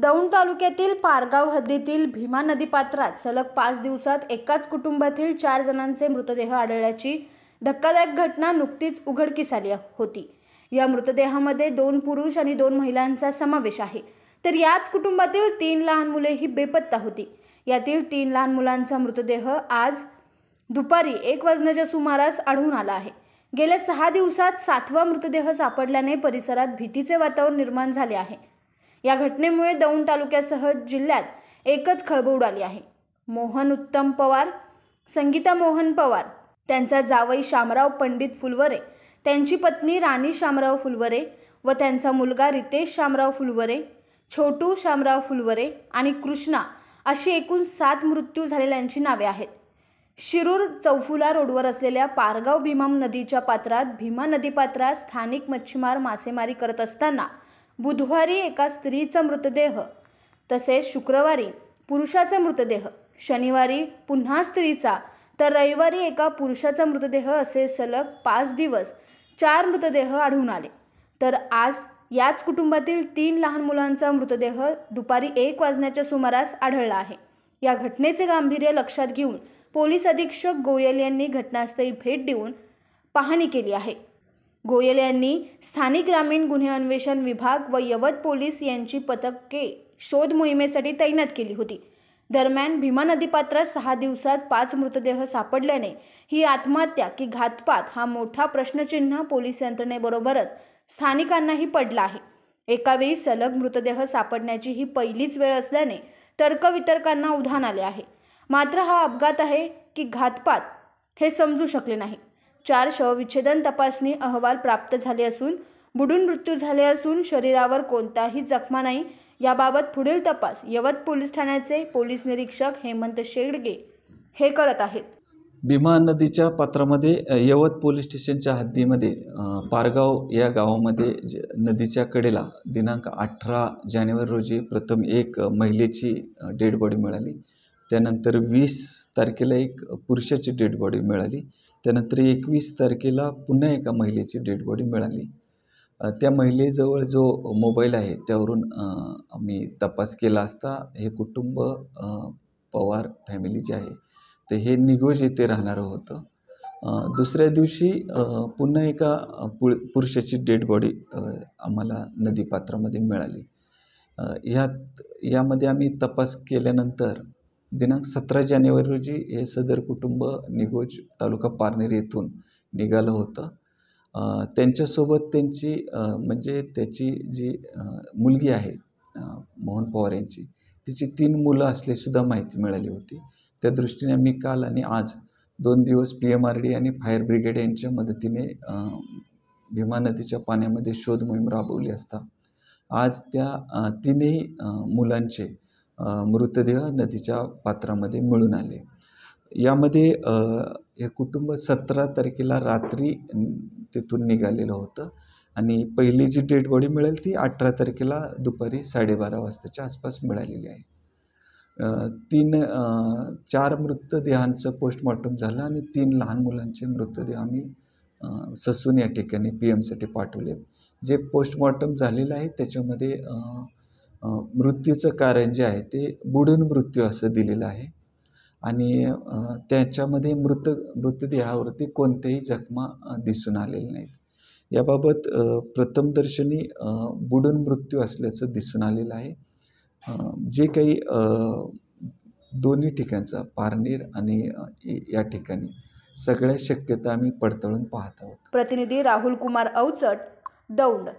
दौंड तालुक्यातील पारगाव हद्दीतील भीमा नदीपात्रात सलग पाच दिवसात एकाच कुटुंबातील चार जणांचे मृतदेह आढळल्याची धक्कादायक घटना नुकतीच उघडकीस आली होती या मृतदेहामध्ये दोन पुरुष आणि दोन महिलांचा समावेश आहे तर याच कुटुंबातील तीन लहान मुले ही बेपत्ता होती यातील तीन लहान मुलांचा मृतदेह आज दुपारी एक वाजण्याच्या सुमारास आढळून आला आहे गेल्या सहा दिवसात सातवा मृतदेह सापडल्याने परिसरात भीतीचे वातावरण निर्माण झाले आहे या घटनेमुळे दौंड तालुक्यासह जिल्ह्यात एकच खळबळ उडाली आहे मोहन उत्तम पवार संगीता मोहन पवार त्यांचा जावई शामराव पंडित फुलवरे त्यांची पत्नी राणी शामराव फुलवरे व त्यांचा मुलगा रितेश शामराव फुलवरे छोटू शामराव फुलवरे आणि कृष्णा अशी एकूण सात मृत्यू झालेल्यांची नावे आहेत शिरूर चौफुला रोडवर असलेल्या पारगाव भीमा नदीच्या पात्रात भीमा नदीपात्रात स्थानिक मच्छीमार मासेमारी करत असताना बुधवारी एका स्त्रीचा मृतदेह तसेच शुक्रवारी पुरुषाचा मृतदेह शनिवारी पुन्हा स्त्रीचा तर रविवारी एका पुरुषाचा मृतदेह असे सलग पाच दिवस चार मृतदेह आढळून आले तर आज याच कुटुंबातील तीन लहान मुलांचा मृतदेह दुपारी एक वाजण्याच्या सुमारास आढळला आहे या घटनेचे गांभीर्य लक्षात घेऊन पोलीस अधीक्षक गोयल यांनी घटनास्थळी भेट देऊन पाहणी केली आहे गोयल यांनी स्थानिक ग्रामीण गुन्हे अन्वेषण विभाग व यवत पोलीस यांची पथके शोध मोहिमेसाठी तैनात केली होती दरम्यान भीमा नदीपात्रात सहा दिवसात पाच मृतदेह सापडल्याने ही आत्महत्या की घातपात हा मोठा प्रश्नचिन्ह पोलीस यंत्रणेबरोबरच स्थानिकांनाही पडला आहे एकावेळी सलग मृतदेह सापडण्याची ही पहिलीच वेळ असल्याने तर्कवितर्कांना उधाण आले आहे मात्र हा अपघात आहे की घातपात हे समजू शकले नाही चार शवविच्छेदन तपासणी अहवाल प्राप्त झाले असून बुडून मृत्यू झाले असून शरीरावर कोणताही जखमा नाही याबाबत पुढील तपास यवत पोलीस ठाण्याचे पोलीस निरीक्षक हेमंत शेडगे हे करत आहेत भीमा नदीच्या पात्रामध्ये यवत पोलीस स्टेशनच्या हद्दीमध्ये पारगाव या गावामध्ये नदीच्या कडेला दिनांक अठरा जानेवारी रोजी प्रथम एक महिलेची डेड बॉडी मिळाली त्यानंतर वीस तारखेला एक पुरुषाची डेड बॉडी मिळाली त्यानंतर एकवीस तारखेला पुन्हा एका महिलेची डेड बॉडी मिळाली त्या महिलेजवळ जो मोबाईल आहे त्यावरून आम्ही तपास केला असता हे कुटुंब पवार फॅमिली जे आहे ते हे निगोज येथे राहणारं होतं दुसऱ्या दिवशी पुन्हा एका पु पुरुषाची डेड बॉडी आम्हाला नदीपात्रामध्ये मिळाली ह्यात यामध्ये आम्ही तपास केल्यानंतर दिनांक सतरा जानेवारी रोजी हे सदर कुटुंब निगोज तालुका पारनेर येथून निघालं होतं त्यांच्यासोबत त्यांची म्हणजे त्याची जी मुलगी आहे मोहन पवार यांची तिची तीन मुलं असल्यासुद्धा माहिती मिळाली होती त्या दृष्टीने मी काल आणि आज दोन दिवस पी एम आर डी आणि फायर ब्रिगेड यांच्या मदतीने भीमा नदीच्या पाण्यामध्ये शोध मोहीम राबवली असता आज त्या तिन्ही मुलांचे मृतदेह नदीच्या पात्रामध्ये मिळून आले यामध्ये हे कुटुंब सतरा तारखेला रात्री तिथून निघालेलं होतं आणि पहिली जी डेट बॉडी मिळेल ती अठरा तारखेला दुपारी साडेबारा वाजताच्या आसपास मिळालेली आहे तीन चार मृतदेहांचं पोस्टमॉर्टम झालं आणि तीन लहान मुलांचे मृतदेह आम्ही ससून या ठिकाणी पी एमसाठी पाठवले जे पोस्टमॉर्टम झालेलं आहे त्याच्यामध्ये मृत्यूचं कारण जे आहे ते बुडून मृत्यू असं दिलेलं आहे आणि त्याच्यामध्ये मृत मृतदेहावरती कोणत्याही जखमा दिसून आलेले नाहीत याबाबत प्रथमदर्शनी बुडून मृत्यू असल्याचं दिसून आलेलं आहे जे काही दोन्ही ठिकाणचं पारनेर आणि या ठिकाणी सगळ्या शक्यता आम्ही पडताळून पाहत आहोत प्रतिनिधी राहुल कुमार अवचट दौंड